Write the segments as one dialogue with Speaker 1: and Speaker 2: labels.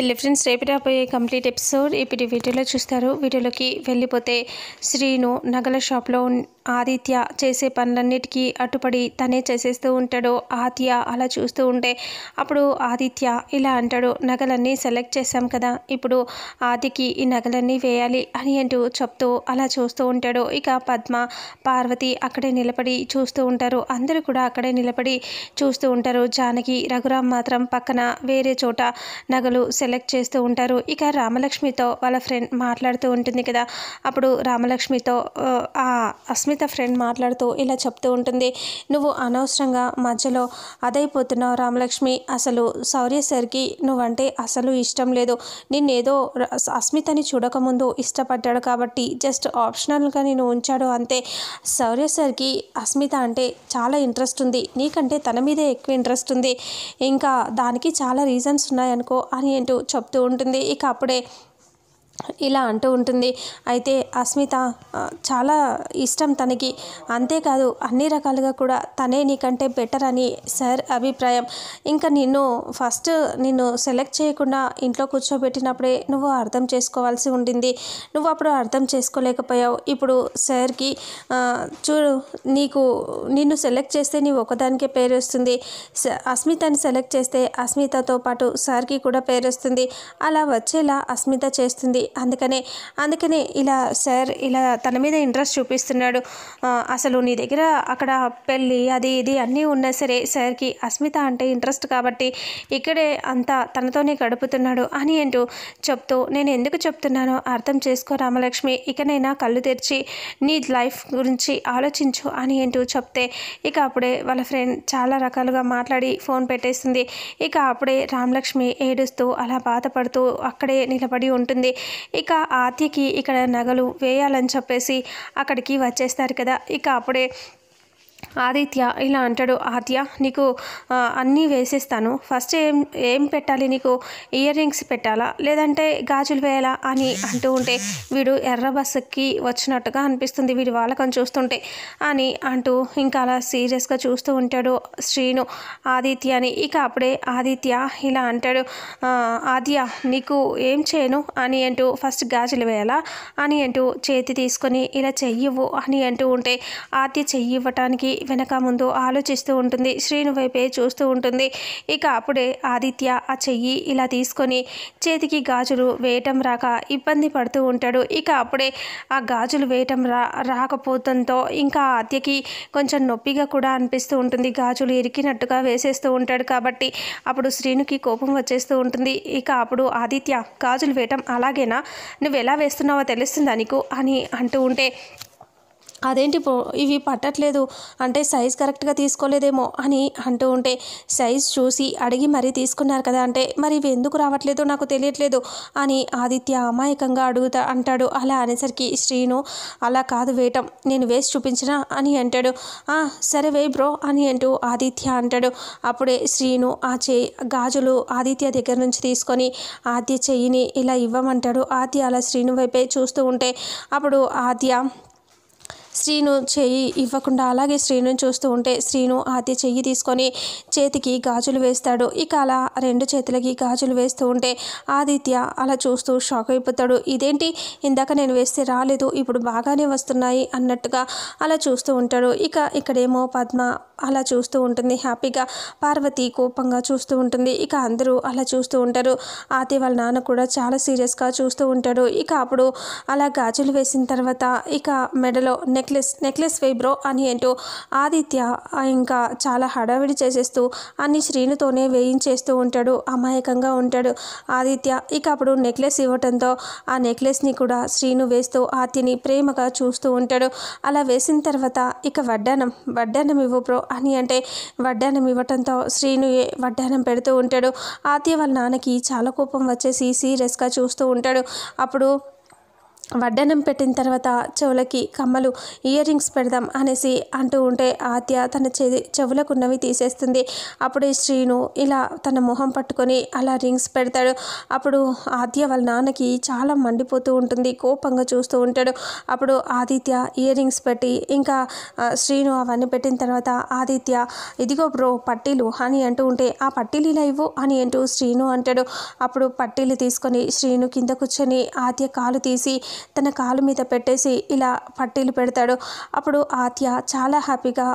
Speaker 1: hello friends రేపు రాబోయే complete episode ఇప్పుడు వీడియోలో చూస్తారు వీడియోలోకి వెళ్ళిపోతే శ్రీను నగల షాప్లో ఆదిత్య చేసే పనులన్నిటికీ అటుపడి తనే చేసేస్తూ ఉంటాడు ఆదిత్య అలా చూస్తూ ఉంటే అప్పుడు ఆదిత్య ఇలా అంటాడు నగలన్నీ సెలెక్ట్ చేశాం కదా ఇప్పుడు ఆదికి ఈ నగలన్నీ వేయాలి అని అంటూ చెప్తూ అలా చూస్తూ ఉంటాడు ఇక పద్మ పార్వతి అక్కడే నిలబడి చూస్తూ ఉంటారు అందరూ కూడా అక్కడే నిలబడి చూస్తూ ఉంటారు జానకి రఘురామ్ మాత్రం పక్కన వేరే చోట నగలు సెలెక్ట్ చేస్తూ ఉంటారు ఇక రామలక్ష్మితో వాళ్ళ ఫ్రెండ్ మాట్లాడుతూ ఉంటుంది కదా అప్పుడు రామలక్ష్మితో ఆ అస్మిత అనిత ఫ్రెండ్ మాట్లాడుతూ ఇలా చెప్తూ ఉంటుంది నువ్వు అనవసరంగా మధ్యలో అదైపోతున్నావు రామలక్ష్మి అసలు శౌర్య సార్కి నువ్వంటే అసలు ఇష్టం లేదు నిన్నేదో అస్మితని చూడకముందు ఇష్టపడ్డాడు కాబట్టి జస్ట్ ఆప్షనల్గా నేను ఉంచాడు అంతే శౌర్య సార్కి అస్మిత అంటే చాలా ఇంట్రెస్ట్ ఉంది నీకంటే తన మీదే ఎక్కువ ఇంట్రెస్ట్ ఉంది ఇంకా దానికి చాలా రీజన్స్ ఉన్నాయనుకో అని ఏంటో చెప్తూ ఉంటుంది ఇక అప్పుడే ఇలా అంటూ ఉంటుంది అయితే అస్మిత చాలా ఇష్టం తనకి అంతేకాదు అన్ని రకాలుగా కూడా తనే నీకంటే బెటర్ అని సార్ అభిప్రాయం ఇంకా నిన్ను ఫస్ట్ నిన్ను సెలెక్ట్ చేయకుండా ఇంట్లో కూర్చోబెట్టినప్పుడే నువ్వు అర్థం చేసుకోవాల్సి ఉండింది నువ్వు అప్పుడు అర్థం చేసుకోలేకపోయావు ఇప్పుడు సార్కి చూడు నీకు నిన్ను సెలెక్ట్ చేస్తే నీ ఒకదానికే పేరు వస్తుంది అస్మితని సెలెక్ట్ చేస్తే అస్మితతో పాటు సార్కి కూడా పేరు వస్తుంది అలా వచ్చేలా అస్మిత చేస్తుంది అందుకనే అందుకనే ఇలా సార్ ఇలా తన మీద ఇంట్రెస్ట్ చూపిస్తున్నాడు అసలు నీ దగ్గర అక్కడ పెళ్ళి అది ఇది అన్నీ ఉన్నా సరే సార్కి అస్మిత అంటే ఇంట్రెస్ట్ కాబట్టి ఇక్కడే అంతా తనతోనే గడుపుతున్నాడు అని అంటూ చెప్తూ నేను ఎందుకు చెప్తున్నానో అర్థం చేసుకో రామలక్ష్మి ఇకనైనా కళ్ళు తెరిచి నీ లైఫ్ గురించి ఆలోచించు అని అంటూ చెప్తే ఇక అప్పుడే వాళ్ళ ఫ్రెండ్ చాలా రకాలుగా మాట్లాడి ఫోన్ పెట్టేస్తుంది ఇక అప్పుడే రామలక్ష్మి ఏడుస్తూ అలా బాధపడుతూ అక్కడే నిలబడి ఉంటుంది ఇక ఆత్యకి ఇక్కడ నగలు వేయాలని చెప్పేసి అక్కడికి వచ్చేస్తారు కదా ఇక అప్పుడే ఆదిత్య ఇలా అంటాడు ఆద్య నీకు అన్నీ వేసిస్తాను ఫస్ట్ ఏం ఏం పెట్టాలి నీకు ఇయర్ రింగ్స్ పెట్టాలా లేదంటే గాజులు వేయాలా అని అంటూ ఉంటే వీడు ఎర్ర బస్సుకి వచ్చినట్టుగా అనిపిస్తుంది వీడి వాళ్ళకని చూస్తుంటే అని అంటూ ఇంకా అలా సీరియస్గా చూస్తూ ఉంటాడు శ్రీను ఆదిత్య అని ఇక అప్పుడే ఆదిత్య ఇలా అంటాడు ఆద్య నీకు ఏం చేయను అని అంటూ ఫస్ట్ గాజులు వేయాలా అని అంటూ చేతి తీసుకొని ఇలా చెయ్యవు అని అంటూ ఉంటే ఆద్య చెయ్యి ఇవ్వటానికి వెనక ముందు ఆలోచిస్తూ ఉంటుంది శ్రీను వైపే చూస్తూ ఉంటుంది ఇక అప్పుడే ఆదిత్య ఆ చెయ్యి ఇలా తీసుకొని చేతికి గాజులు వేయటం రాక ఇబ్బంది పడుతూ ఉంటాడు ఇక అప్పుడే ఆ గాజులు వేయటం రా రాకపోవడంతో ఇంకా ఆద్యకి కొంచెం నొప్పిగా కూడా అనిపిస్తూ ఉంటుంది గాజులు ఇరికినట్టుగా వేసేస్తూ ఉంటాడు కాబట్టి అప్పుడు శ్రీనుకి కోపం వచ్చేస్తూ ఉంటుంది ఇక అప్పుడు ఆదిత్య గాజులు వేయటం అలాగేనా నువ్వు ఎలా వేస్తున్నావో తెలుస్తుందా నీకు అని అంటూ ఉంటే అదేంటి ఇవి పట్టట్లేదు అంటే సైజ్ కరెక్ట్గా తీసుకోలేదేమో అని అంటూ ఉంటే సైజ్ చూసి అడిగి మరీ తీసుకున్నారు కదా అంటే మరి ఇవి ఎందుకు రావట్లేదో నాకు తెలియట్లేదు అని ఆదిత్య అమాయకంగా అడుగుతా అంటాడు అలా అనేసరికి శ్రీను అలా కాదు వేయటం నేను వేసి చూపించినా అని అంటాడు సరే వే బ్రో అని అంటూ ఆదిత్య అంటాడు అప్పుడే శ్రీను ఆ చేయి గాజులు ఆదిత్య దగ్గర నుంచి తీసుకొని ఆద్య చెయ్యిని ఇలా ఇవ్వమంటాడు ఆద్య అలా శ్రీను వైపే చూస్తూ ఉంటే అప్పుడు ఆద్య శ్రీను చేయి ఇవ్వకుండా అలాగే శ్రీను చూస్తూ ఉంటే శ్రీను ఆది చెయ్యి తీసుకొని చేతికి గాజులు వేస్తాడు ఇక అలా రెండు చేతులకి గాజులు వేస్తూ ఉంటే ఆదిత్య అలా చూస్తూ షాక్ అయిపోతాడు ఇదేంటి ఇందాక నేను వేస్తే రాలేదు ఇప్పుడు బాగానే వస్తున్నాయి అన్నట్టుగా అలా చూస్తూ ఉంటాడు ఇక ఇక్కడేమో పద్మ అలా చూస్తూ ఉంటుంది హ్యాపీగా పార్వతి కోపంగా చూస్తూ ఉంటుంది ఇక అందరూ అలా చూస్తూ ఉంటారు ఆది వాళ్ళ నాన్న కూడా చాలా సీరియస్గా చూస్తూ ఉంటాడు ఇక అప్పుడు అలా గాజులు వేసిన తర్వాత ఇక మెడలో నెక్లెస్ నెక్లెస్ వైబ్రో అని అంటూ ఆదిత్య ఇంకా చాలా హడావిడి చేసేస్తూ అన్ని శ్రీనుతోనే వేయించేస్తూ ఉంటాడు అమాయకంగా ఉంటాడు ఆదిత్య ఇక అప్పుడు నెక్లెస్ ఇవ్వటంతో ఆ నెక్లెస్ని కూడా శ్రీను వేస్తూ ఆతిని ప్రేమగా చూస్తూ ఉంటాడు అలా వేసిన తర్వాత ఇక వడ్డానం వడ్డానం ఇవ్వు బ్రో అని అంటే వడ్డానం ఇవ్వటంతో శ్రీను వడ్డానం పెడుతూ ఉంటాడు ఆతి వాళ్ళ నాన్నకి చాలా కోపం వచ్చేసి సీరియస్గా చూస్తూ ఉంటాడు అప్పుడు వడ్డనం పెట్టిన తర్వాత చెవులకి కమ్మలు ఇయర్ రింగ్స్ పెడదాం అనేసి అంటూ ఉంటే ఆద్య తన చెవి చెవులకున్నవి తీసేస్తుంది అప్పుడే శ్రీను ఇలా తన మొహం పట్టుకొని అలా రింగ్స్ పెడతాడు అప్పుడు ఆద్య వాళ్ళ నాన్నకి చాలా మండిపోతూ ఉంటుంది కోపంగా చూస్తూ ఉంటాడు అప్పుడు ఆదిత్య ఇయర్ రింగ్స్ పెట్టి ఇంకా శ్రీను అవన్నీ పెట్టిన తర్వాత ఆదిత్య ఇదిగో బ్రో పట్టీలు అని అంటూ ఉంటే ఆ పట్టీలు ఇలా ఇవ్వు అని అంటూ శ్రీను అంటాడు అప్పుడు పట్టీలు తీసుకొని శ్రీను కింద కూర్చొని ఆద్య కాలు తీసి తన కాలు మీద పెట్టేసి ఇలా పట్టీలు పెడతాడు అప్పుడు ఆత్య చాలా హ్యాపీగా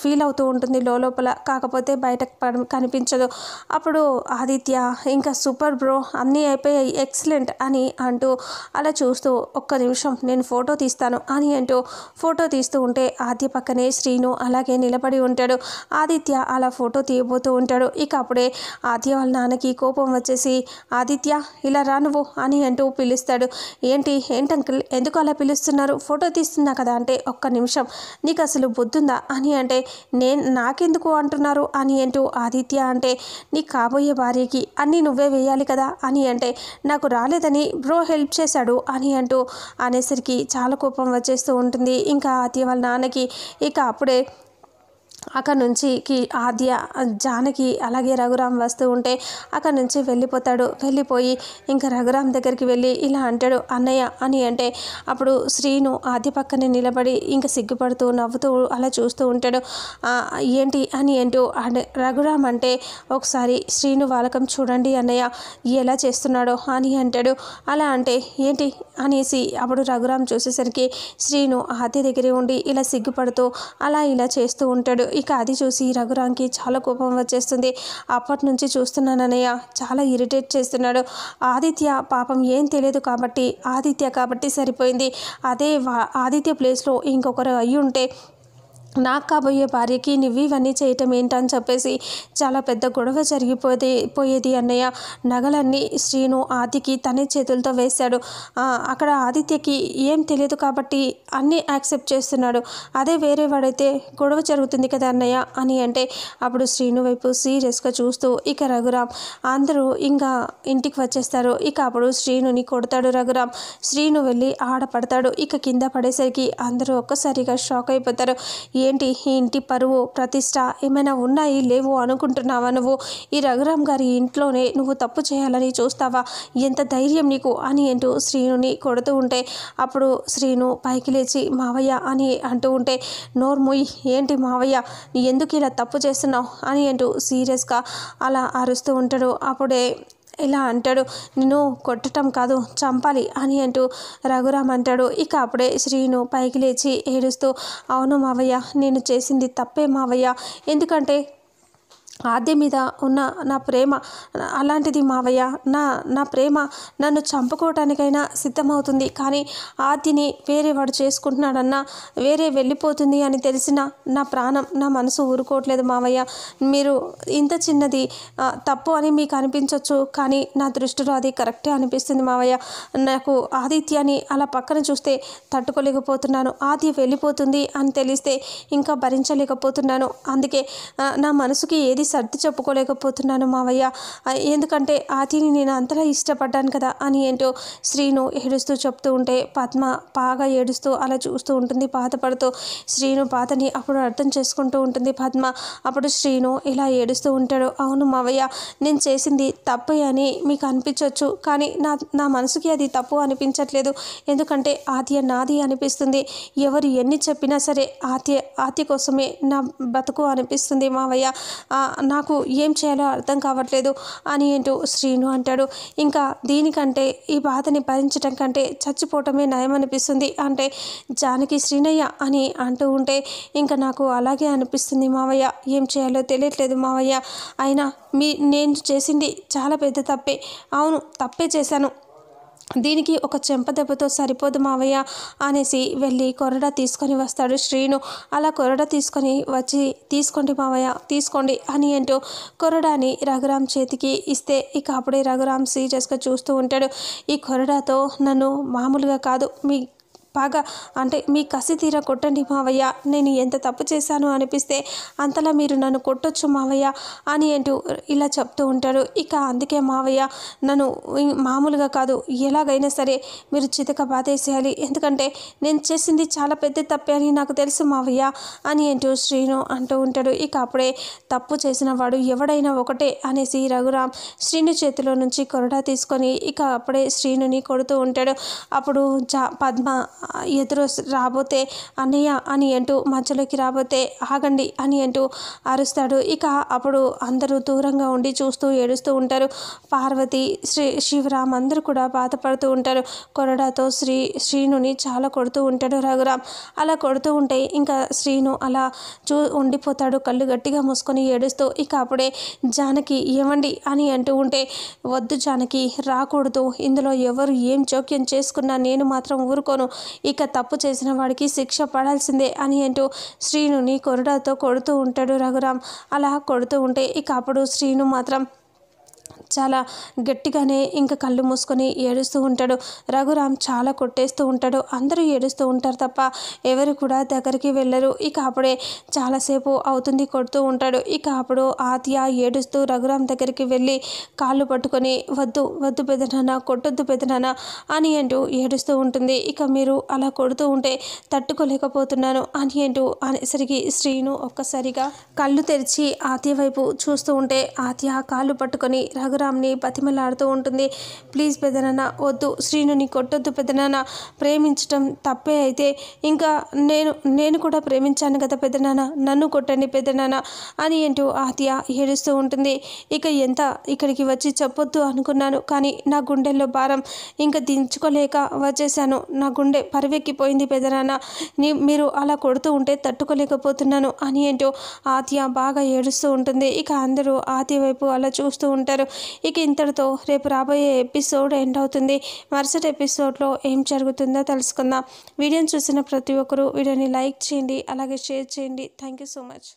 Speaker 1: ఫీల్ అవుతూ ఉంటుంది లోపల కాకపోతే బయటకు కనిపించదు అప్పుడు ఆదిత్య ఇంకా సూపర్ బ్రో అన్నీ అయిపోయాయి ఎక్సలెంట్ అని అంటూ అలా చూస్తూ ఒక్క నిమిషం నేను ఫోటో తీస్తాను అని అంటూ ఫోటో తీస్తూ ఉంటే ఆద్య పక్కనే శ్రీను అలాగే నిలబడి ఉంటాడు ఆదిత్య అలా ఫోటో తీయబోతూ ఉంటాడు ఇక అప్పుడే ఆద్య వాళ్ళ నాన్నకి కోపం వచ్చేసి ఆదిత్య ఇలా రా నువ్వు అని అంటూ పిలుస్తాడు ఏంటి ఏం ఏంటంకిల్ ఎందుకు అలా పిలుస్తున్నారు ఫోటో తీస్తున్నా కదా అంటే ఒక్క నిమిషం నీకు అసలు బుద్ధుందా అని అంటే నేను నాకెందుకు అంటున్నారు అని ఏంటో ఆదిత్య అంటే నీ కాబోయే భార్యకి అన్నీ నువ్వే వేయాలి కదా అని అంటే నాకు రాలేదని బ్రో హెల్ప్ చేశాడు అని అంటూ అనేసరికి చాలా కోపం వచ్చేస్తూ ఉంటుంది ఇంకా ఆదిత్య వాళ్ళ నాన్నకి ఇక అప్పుడే అక్కడ నుంచి ఆద్య జానకి అలాగే రఘురామ్ వస్తూ ఉంటే అక్కడ నుంచి వెళ్ళిపోతాడు వెళ్ళిపోయి ఇంకా రఘురామ్ దగ్గరికి వెళ్ళి ఇలా అంటాడు అన్నయ్య అని అంటే అప్పుడు శ్రీను ఆద్య పక్కనే నిలబడి ఇంకా సిగ్గుపడుతూ నవ్వుతూ అలా చూస్తూ ఉంటాడు ఏంటి అని అంటూ రఘురామ్ అంటే ఒకసారి శ్రీను వాలకం చూడండి అన్నయ్య ఎలా చేస్తున్నాడో అని అంటాడు అలా అంటే ఏంటి అనేసి అప్పుడు రఘురామ్ చూసేసరికి శ్రీను ఆద్య దగ్గరే ఉండి ఇలా సిగ్గుపడుతూ అలా ఇలా చేస్తూ ఉంటాడు ఇక అది చూసి రఘురాంకి చాలా కోపం వచ్చేస్తుంది అప్పటి నుంచి చూస్తున్నానన్నయ్య చాలా ఇరిటేట్ చేస్తున్నాడు ఆదిత్య పాపం ఏం తెలియదు కాబట్టి ఆదిత్య కాబట్టి సరిపోయింది అదే ఆదిత్య ప్లేస్లో ఇంకొకరు అయ్యి ఉంటే నాకు కాబోయే భార్యకి నువ్వు ఇవన్నీ చేయటం ఏంటని చెప్పేసి చాలా పెద్ద గొడవ జరిగిపోతే పోయేది అన్నయ్య నగలన్నీ శ్రీను ఆదికి తనే చేతులతో వేశాడు అక్కడ ఆదిత్యకి ఏం తెలియదు కాబట్టి అన్నీ యాక్సెప్ట్ చేస్తున్నాడు అదే వేరే వాడైతే గొడవ జరుగుతుంది కదా అన్నయ్య అని అంటే అప్పుడు శ్రీను వైపు సీరియస్గా చూస్తూ ఇక రఘురామ్ అందరూ ఇంకా ఇంటికి వచ్చేస్తారు ఇక అప్పుడు శ్రీనుని కొడతాడు రఘురామ్ శ్రీను వెళ్ళి ఆడపడతాడు ఇక కింద పడేసరికి అందరూ ఒక్కసారిగా షాక్ అయిపోతారు ఏంటి ఈ ఇంటి పరువు ప్రతిష్ట ఏమైనా ఉన్నాయి లేవు అనుకుంటున్నావా నువ్వు ఈ రఘురామ్ గారి ఇంట్లోనే నువ్వు తప్పు చేయాలని చూస్తావా ఎంత ధైర్యం నీకు అని అంటూ శ్రీనుని కొడుతూ ఉంటే అప్పుడు శ్రీను పైకి లేచి మావయ్య అని అంటూ ఉంటే నోర్ముయ్ ఏంటి మావయ్య నీ ఎందుకు ఇలా తప్పు చేస్తున్నావు అని అంటూ సీరియస్గా అలా అరుస్తూ ఉంటాడు అప్పుడే ఇలా అంటాడు నిన్ను కొట్టడం కాదు చంపాలి అని అంటూ రఘురామ్ అంటాడు ఇక అప్పుడే శ్రీను పైకి లేచి ఏడుస్తూ అవును మావయ్య నేను చేసింది తప్పే మావయ్య ఎందుకంటే ఆద్య మీద ఉన్న నా ప్రేమ అలాంటిది మావయ్య నా నా ప్రేమ నన్ను చంపుకోవటానికైనా సిద్ధమవుతుంది కానీ ఆద్యని వేరే వాడు చేసుకుంటున్నాడన్నా వేరే వెళ్ళిపోతుంది అని తెలిసిన నా ప్రాణం నా మనసు ఊరుకోవట్లేదు మావయ్య మీరు ఇంత చిన్నది తప్పు అని మీకు అనిపించవచ్చు కానీ నా దృష్టిలో అది కరెక్టే అనిపిస్తుంది మావయ్య నాకు ఆదిత్యాన్ని అలా పక్కన చూస్తే తట్టుకోలేకపోతున్నాను ఆది వెళ్ళిపోతుంది అని తెలిస్తే ఇంకా భరించలేకపోతున్నాను అందుకే నా మనసుకి ఏది సర్ది చెప్పుకోలేకపోతున్నాను మావయ్య ఎందుకంటే ఆతిని నేను అంతలా ఇష్టపడ్డాను కదా అని ఏంటో శ్రీను ఏడుస్తూ చెప్తూ ఉంటే పద్మ బాగా ఏడుస్తూ అలా చూస్తూ ఉంటుంది బాధపడుతూ శ్రీను బాధని అప్పుడు అర్థం చేసుకుంటూ ఉంటుంది పద్మ అప్పుడు శ్రీను ఇలా ఏడుస్తూ ఉంటాడు అవును మావయ్య నేను చేసింది తప్పు అని మీకు అనిపించవచ్చు కానీ నా నా మనసుకి అది తప్పు అనిపించట్లేదు ఎందుకంటే ఆత్య నాది అనిపిస్తుంది ఎవరు ఎన్ని చెప్పినా సరే ఆత్య ఆత్య కోసమే నా బతుకు అనిపిస్తుంది మావయ్య నాకు ఏం చేయాలో అర్థం కావట్లేదు అని ఏంటో శ్రీను అంటాడు ఇంకా దీనికంటే ఈ బాధని భరించడం కంటే చచ్చిపోవటమే నయమనిపిస్తుంది అంటే జానకి శ్రీనయ్య అని అంటూ ఉంటే ఇంకా నాకు అలాగే అనిపిస్తుంది మావయ్య ఏం చేయాలో తెలియట్లేదు మావయ్య అయినా మీ నేను చేసింది చాలా పెద్ద తప్పే అవును తప్పే చేశాను దీనికి ఒక చెంప దెబ్బతో సరిపోదు మావయ్య అనేసి వెళ్ళి కొరడ తీసుకొని వస్తాడు శ్రీను అలా కొరడ తీసుకొని వచ్చి తీసుకోండి మావయ్య తీసుకోండి అని అంటూ కొరడాని రఘురామ్ చేతికి ఇస్తే ఇక అప్పుడే రఘురామ్ సీరియస్గా చూస్తూ ఉంటాడు ఈ కొరడాతో నన్ను మామూలుగా కాదు మీ బాగా అంటే మీ కసి తీర కొట్టండి మావయ్య నేను ఎంత తప్పు చేశాను అనిపిస్తే అంతలా మీరు నన్ను కొట్టొచ్చు మావయ్య అని అంటూ ఇలా చెప్తూ ఉంటాడు ఇక అందుకే మావయ్య నన్ను మామూలుగా కాదు ఎలాగైనా సరే మీరు చితక బాధేసేయాలి ఎందుకంటే నేను చేసింది చాలా పెద్ద తప్పే అని నాకు తెలుసు మావయ్య అని అంటూ శ్రీను అంటూ ఉంటాడు ఇక అప్పుడే తప్పు చేసిన వాడు ఎవడైనా ఒకటే అనేసి రఘురామ్ శ్రీను చేతిలో నుంచి కొరడా తీసుకొని ఇక అప్పుడే శ్రీనుని కొడుతూ ఉంటాడు అప్పుడు జా పద్మ ఎదురు రాబోతే అన్నయ్య అని అంటూ మధ్యలోకి రాబోతే ఆగండి అని అంటూ అరుస్తాడు ఇక అప్పుడు అందరూ దూరంగా ఉండి చూస్తూ ఏడుస్తూ ఉంటారు పార్వతి శ్రీ శివరామ్ అందరూ కూడా బాధపడుతూ ఉంటారు కొరడాతో శ్రీ శ్రీనుని చాలా కొడుతూ ఉంటాడు రఘురామ్ అలా కొడుతూ ఉంటే ఇంకా శ్రీను అలా చూ ఉండిపోతాడు కళ్ళు గట్టిగా మూసుకొని ఏడుస్తూ ఇక అప్పుడే జానకి ఇవ్వండి అని అంటూ ఉంటే వద్దు జానకి రాకూడదు ఇందులో ఎవరు ఏం జోక్యం చేసుకున్నా నేను మాత్రం ఊరుకోను ఇక తప్పు చేసిన వాడికి శిక్ష పడాల్సిందే అని అంటూ శ్రీనుని కొరడాతో కొడుతూ ఉంటాడు రఘురామ్ అలా కొడుతూ ఉంటే ఇక అప్పుడు శ్రీను మాత్రం చాలా గట్టిగానే ఇంకా కళ్ళు మూసుకొని ఏడుస్తూ ఉంటాడు రఘురామ్ చాలా కొట్టేస్తూ ఉంటాడు అందరూ ఏడుస్తూ ఉంటారు తప్ప ఎవరు కూడా దగ్గరికి వెళ్ళరు ఇక అప్పుడే చాలాసేపు అవుతుంది కొడుతూ ఉంటాడు ఇక అప్పుడు ఆత్య ఏడుస్తూ రఘురామ్ దగ్గరికి వెళ్ళి కాళ్ళు పట్టుకొని వద్దు వద్దు పెదనాన్న కొట్టొద్దు పెదనాన్న అని అంటూ ఏడుస్తూ ఉంటుంది ఇక మీరు అలా కొడుతూ ఉంటే తట్టుకోలేకపోతున్నాను అని అంటూ అనేసరికి శ్రీను ఒక్కసారిగా కళ్ళు తెరిచి ఆత్య వైపు చూస్తూ ఉంటే ఆత్య కాళ్ళు పట్టుకొని రఘురామ్ శివరామ్ని బతిమలాడుతూ ఉంటుంది ప్లీజ్ పెద్దనాన్న వద్దు శ్రీనుని కొట్టొద్దు పెద్దనాన్న ప్రేమించటం తప్పే అయితే ఇంకా నేను నేను కూడా ప్రేమించాను కదా పెద్దనాన్న నన్ను కొట్టండి పెద్దనాన్న అని అంటూ ఆత్య ఏడుస్తూ ఉంటుంది ఇక ఎంత ఇక్కడికి వచ్చి చెప్పొద్దు అనుకున్నాను కానీ నా గుండెల్లో భారం ఇంకా దించుకోలేక వచ్చేసాను నా గుండె పరివెక్కిపోయింది పెద్దనాన్న నీ మీరు అలా కొడుతూ ఉంటే తట్టుకోలేకపోతున్నాను అని అంటూ ఆత్య బాగా ఏడుస్తూ ఉంటుంది ఇక అందరూ ఆత్య వైపు అలా చూస్తూ ఉంటారు ఇక ఇంతటితో రేపు రాబోయే ఎపిసోడ్ ఎండ్ అవుతుంది మరుసటి ఎపిసోడ్లో ఏం జరుగుతుందో తెలుసుకుందాం వీడియోని చూసిన ప్రతి ఒక్కరూ వీడియోని లైక్ చేయండి అలాగే షేర్ చేయండి థ్యాంక్ యూ సో మచ్